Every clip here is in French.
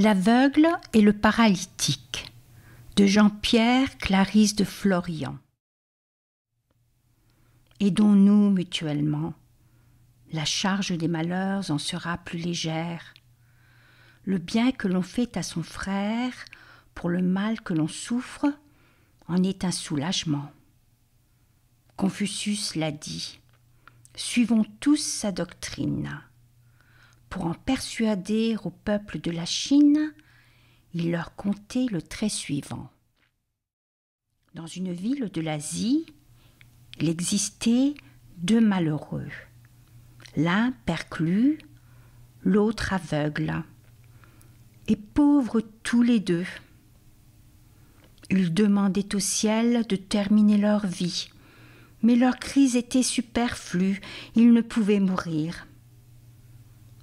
L'aveugle et le paralytique de Jean-Pierre Clarisse de Florian. Aidons-nous mutuellement. La charge des malheurs en sera plus légère. Le bien que l'on fait à son frère pour le mal que l'on souffre en est un soulagement. Confucius l'a dit. Suivons tous sa doctrine pour en persuader au peuple de la Chine, il leur contait le trait suivant. Dans une ville de l'Asie, il existait deux malheureux, l'un perclus, l'autre aveugle, et pauvres tous les deux. Ils demandaient au ciel de terminer leur vie, mais leur crise était superflue, ils ne pouvaient mourir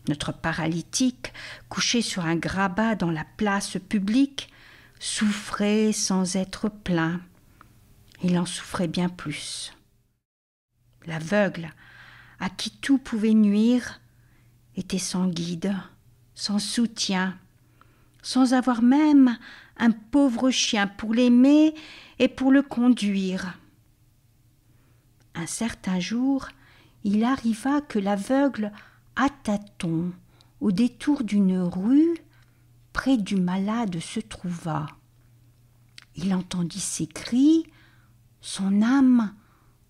notre paralytique, couché sur un grabat dans la place publique, souffrait sans être plaint. Il en souffrait bien plus. L'aveugle, à qui tout pouvait nuire, était sans guide, sans soutien, sans avoir même un pauvre chien pour l'aimer et pour le conduire. Un certain jour, il arriva que l'aveugle à tâtons, au détour d'une rue, près du malade se trouva. Il entendit ses cris, son âme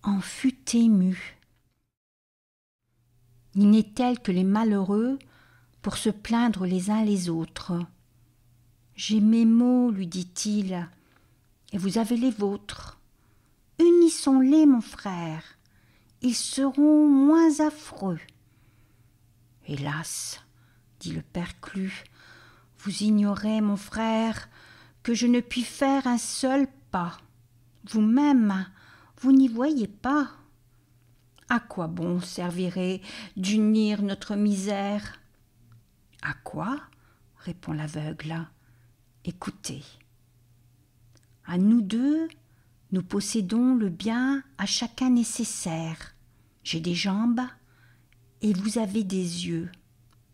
en fut émue. Il n'est tel que les malheureux pour se plaindre les uns les autres. J'ai mes mots, lui dit-il, et vous avez les vôtres. Unissons-les, mon frère, ils seront moins affreux. Hélas, dit le père Clu, vous ignorez, mon frère, que je ne puis faire un seul pas. Vous-même, vous, n'y voyez pas. À quoi bon servirait d'unir notre misère À quoi répond l'aveugle. Écoutez. À nous deux, nous possédons le bien à chacun nécessaire. J'ai des jambes, et vous avez des yeux.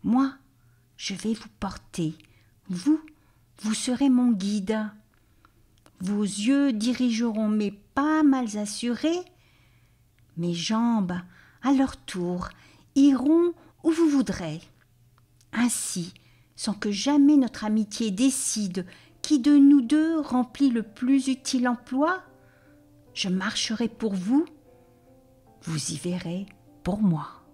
Moi, je vais vous porter. Vous, vous serez mon guide. Vos yeux dirigeront mes pas mal assurés. Mes jambes, à leur tour, iront où vous voudrez. Ainsi, sans que jamais notre amitié décide qui de nous deux remplit le plus utile emploi, je marcherai pour vous, vous y verrez pour moi.